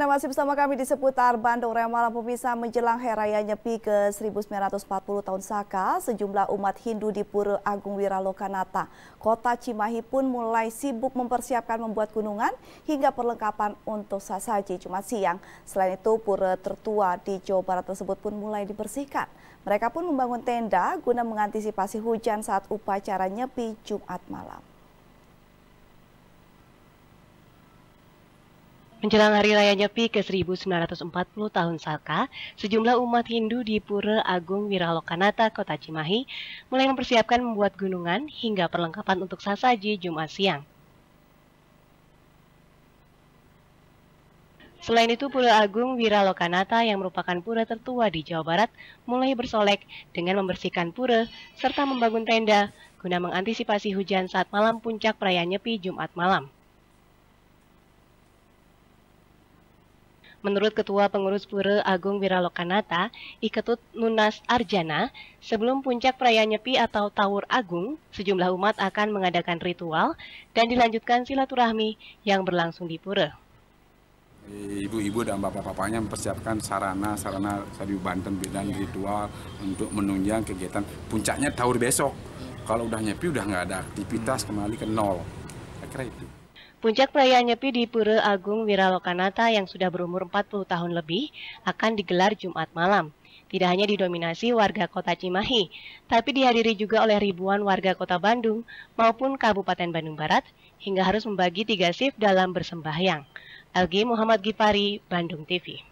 Nah, masih bersama kami di seputar Bandung Remalam pemisah menjelang Hari Raya Nyepi ke 1940 tahun Saka, sejumlah umat Hindu di Pura Agung Wiralokanata, kota Cimahi pun mulai sibuk mempersiapkan membuat gunungan hingga perlengkapan untuk sasaji Jumat siang. Selain itu, pura tertua di Jawa Barat tersebut pun mulai dibersihkan. Mereka pun membangun tenda guna mengantisipasi hujan saat upacara Nyepi Jumat malam. Menjelang Hari Raya Nyepi ke-1940 tahun Saka, sejumlah umat Hindu di Pura Agung Wiralokanata, Kota Cimahi, mulai mempersiapkan membuat gunungan hingga perlengkapan untuk sasaji Jumat siang. Selain itu, Pura Agung Wiralokanata yang merupakan pura tertua di Jawa Barat mulai bersolek dengan membersihkan pura serta membangun tenda guna mengantisipasi hujan saat malam puncak perayaan Nyepi Jumat malam. Menurut Ketua Pengurus Pura Agung Wiralokanata, Iketut Nunas Arjana, sebelum puncak perayaan Nyepi atau Tawur Agung, sejumlah umat akan mengadakan ritual dan dilanjutkan silaturahmi yang berlangsung di Pura. Ibu-ibu dan bapak-bapaknya mempersiapkan sarana-sarana sari Banten dan ritual untuk menunjang kegiatan puncaknya Tawur besok. Kalau udah Nyepi udah nggak ada aktivitas kembali ke nol. Saya kira itu. Puncak perayaan Nyepi di Pura Agung Wiralokanata yang sudah berumur 40 tahun lebih akan digelar Jumat malam. Tidak hanya didominasi warga kota Cimahi, tapi dihadiri juga oleh ribuan warga kota Bandung maupun Kabupaten Bandung Barat hingga harus membagi tiga shift dalam bersembahyang. Algi Muhammad Gipari, Bandung TV.